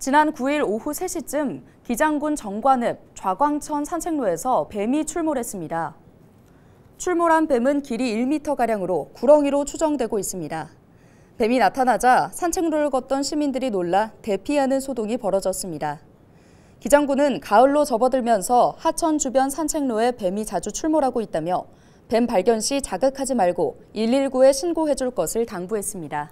지난 9일 오후 3시쯤 기장군 정관읍 좌광천 산책로에서 뱀이 출몰했습니다. 출몰한 뱀은 길이 1m가량으로 구렁이로 추정되고 있습니다. 뱀이 나타나자 산책로를 걷던 시민들이 놀라 대피하는 소동이 벌어졌습니다. 기장군은 가을로 접어들면서 하천 주변 산책로에 뱀이 자주 출몰하고 있다며 뱀 발견 시 자극하지 말고 119에 신고해 줄 것을 당부했습니다.